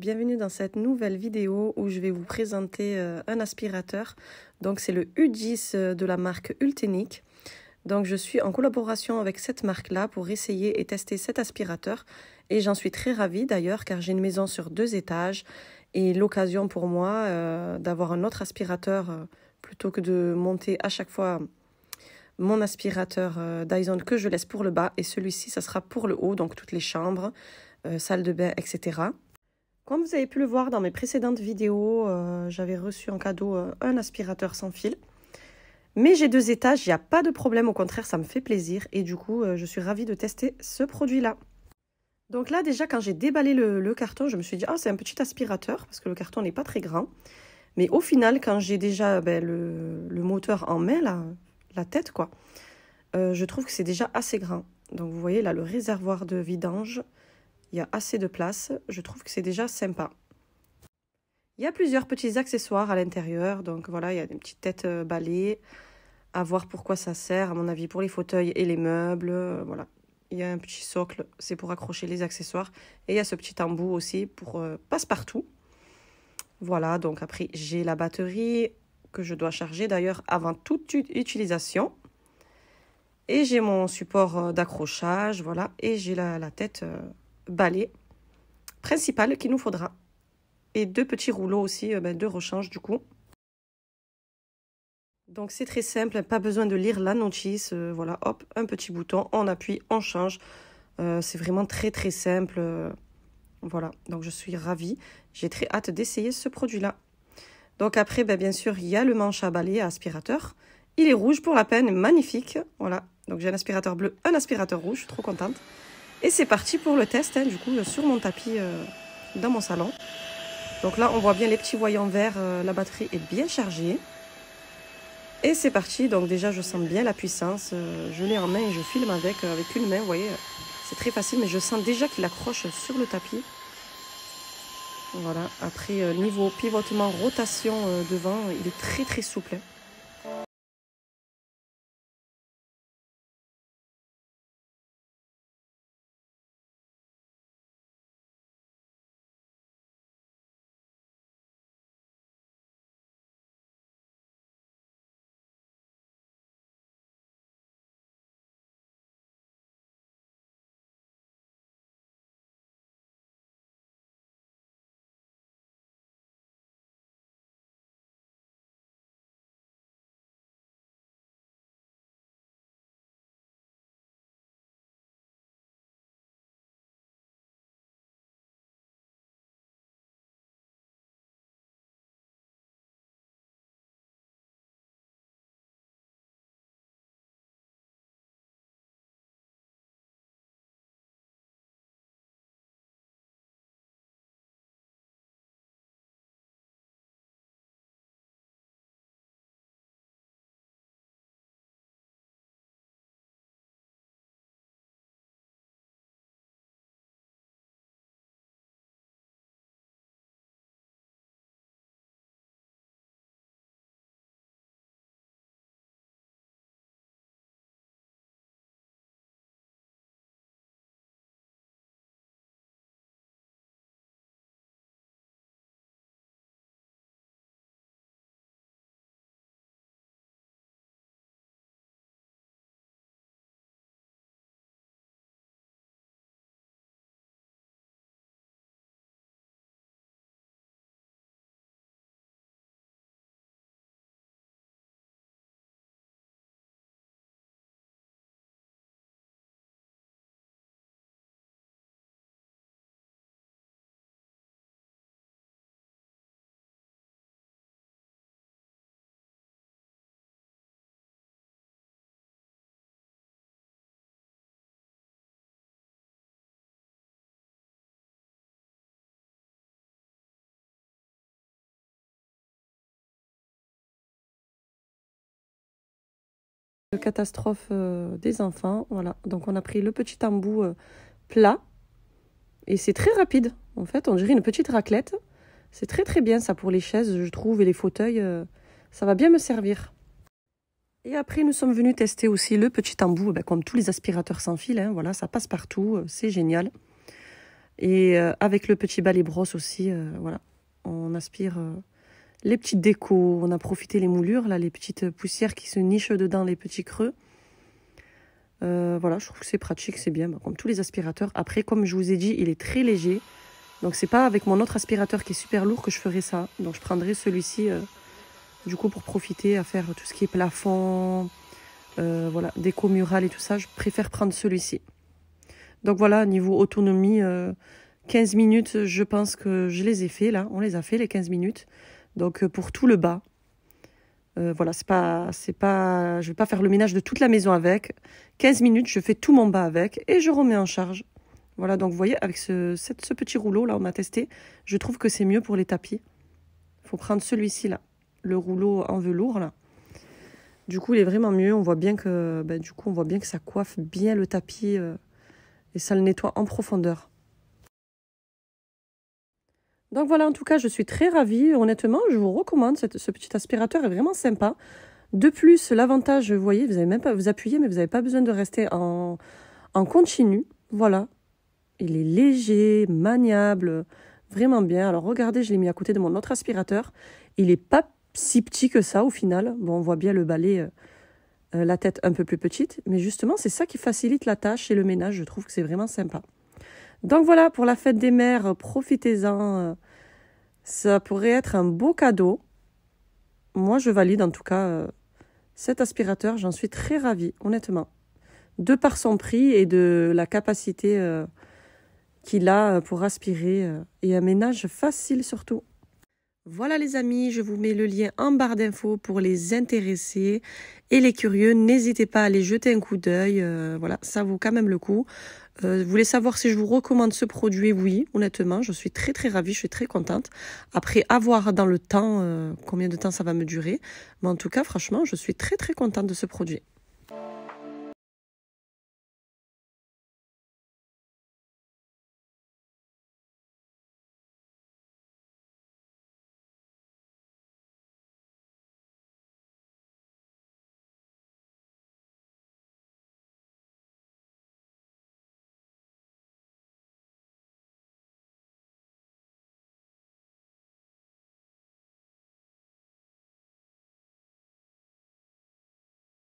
bienvenue dans cette nouvelle vidéo où je vais vous présenter euh, un aspirateur. Donc c'est le U10 euh, de la marque Ultenic. Donc je suis en collaboration avec cette marque-là pour essayer et tester cet aspirateur. Et j'en suis très ravie d'ailleurs car j'ai une maison sur deux étages et l'occasion pour moi euh, d'avoir un autre aspirateur plutôt que de monter à chaque fois mon aspirateur Dyson que je laisse pour le bas et celui-ci ça sera pour le haut donc toutes les chambres, salle de bain, etc. Comme vous avez pu le voir dans mes précédentes vidéos, euh, j'avais reçu en cadeau euh, un aspirateur sans fil. Mais j'ai deux étages, il n'y a pas de problème, au contraire ça me fait plaisir et du coup euh, je suis ravie de tester ce produit-là. Donc là déjà quand j'ai déballé le, carton, je me suis dit ah c'est un petit aspirateur parce que le carton n'est pas très grand. Mais au final quand j'ai déjà ben, le, moteur en main, la, la tête quoi, je trouve que c'est déjà assez grand. Donc vous voyez là le réservoir de vidange, il y a assez de place, je trouve que c'est déjà sympa. Il y a plusieurs petits accessoires à l'intérieur, donc voilà, il y a des petites têtes euh, balais, à voir pourquoi ça sert, à mon avis, pour les fauteuils et les meubles, euh, voilà. Il y a un petit socle, c'est pour accrocher les accessoires, et il y a ce petit embout aussi pour euh, passe-partout. Voilà, donc après, j'ai la batterie que je dois charger d'ailleurs avant toute utilisation. Et j'ai mon support d'accrochage, voilà, et j'ai la, la, tête balai principal qu'il nous faudra. Et deux petits rouleaux aussi euh, ben, de rechange du coup. Donc c'est très simple, pas besoin de lire la notice. Euh, voilà, hop, un petit bouton, on appuie, on change. Euh, c'est vraiment très très simple. Voilà, donc je suis ravie. J'ai très hâte d'essayer ce produit-là. Donc après, ben, bien sûr, il y a le manche à balai à aspirateur. Il est rouge pour la peine, magnifique. Voilà, donc j'ai un aspirateur bleu, un aspirateur rouge, je suis trop contente. Et c'est parti pour le test, hein, du coup, sur mon tapis euh, dans mon salon. Donc là, on voit bien les petits voyants verts, euh, la batterie est bien chargée. Et c'est parti, donc déjà je sens bien la puissance, euh, je l'ai en main et je filme avec, avec une main, vous voyez, c'est très facile, mais je sens déjà qu'il accroche sur le tapis. Voilà, après niveau pivotement, rotation devant, il est très très souple. Hein. catastrophe euh, des enfants. Voilà, donc on a pris le petit embout euh, plat et c'est très rapide. En fait, on dirait une petite raclette. C'est très très bien ça pour les chaises, je trouve, et les fauteuils. Euh, ça va bien me servir. Et après, nous sommes venus tester aussi le petit embout, eh ben, comme tous les aspirateurs sans fil. Hein. voilà, ça passe partout, c'est génial. Et avec le petit balai brosse aussi, voilà, on aspire les petites décos. On a profité les moulures, là, les petites poussières qui se nichent dedans, les petits creux. Euh, voilà, je trouve que c'est pratique, c'est bien, comme tous les aspirateurs. Après, comme je vous ai dit, il est très léger. Donc, c'est pas avec mon autre aspirateur qui est super lourd que je ferai ça. Donc, je prendrai celui-ci, euh, du coup, pour profiter à faire tout ce qui est plafond, euh, voilà, déco murale et tout ça. Je préfère prendre celui-ci. Donc, voilà, niveau autonomie, 15 minutes, je pense que je les ai fait, là. On les a fait, les 15 minutes. Donc euh, pour tout le bas. Euh, voilà, c'est pas, c'est pas, je vais pas faire le ménage de toute la maison avec. 15 minutes, je fais tout mon bas avec et je remets en charge. Voilà, donc vous voyez, avec ce, petit rouleau là, on m'a testé, je trouve que c'est mieux pour les tapis. Il faut prendre celui-ci là, le rouleau en velours là. Du coup, il est vraiment mieux. On voit bien que, ben, du coup, on voit bien que ça coiffe bien le tapis euh, et ça le nettoie en profondeur. Donc voilà, en tout cas, je suis très ravie. Honnêtement, je vous recommande. ce petit aspirateur est vraiment sympa. De plus, l'avantage, vous voyez, vous avez même pas vous appuyez, mais vous n'avez pas besoin de rester en, en continu. Voilà. Il est léger, maniable, vraiment bien. Alors regardez, je l'ai mis à côté de mon autre aspirateur. Il n'est pas si petit que ça au final. Bon, on voit bien le balai, euh, euh, la tête un peu plus petite. Mais justement, c'est ça qui facilite la tâche et le ménage. Je trouve que c'est vraiment sympa. Donc voilà, pour la fête des mères, euh, profitez-en. Euh. Ça pourrait être un beau cadeau. Moi, je valide en tout cas euh, cet aspirateur. J'en suis très ravie, honnêtement. De par son prix et de la capacité qu'il a pour aspirer et un ménage facile surtout. Voilà les amis, je vous mets le lien en barre d'infos pour les intéressés et les curieux. N'hésitez pas à aller jeter un coup d'œil, voilà, ça vaut quand même le coup. Euh, vous voulez savoir si je vous recommande ce produit Oui, honnêtement, je suis très très ravie, je suis très contente. Après, avoir dans le temps euh, combien de temps ça va me durer. Mais en tout cas, franchement, je suis très très contente de ce produit.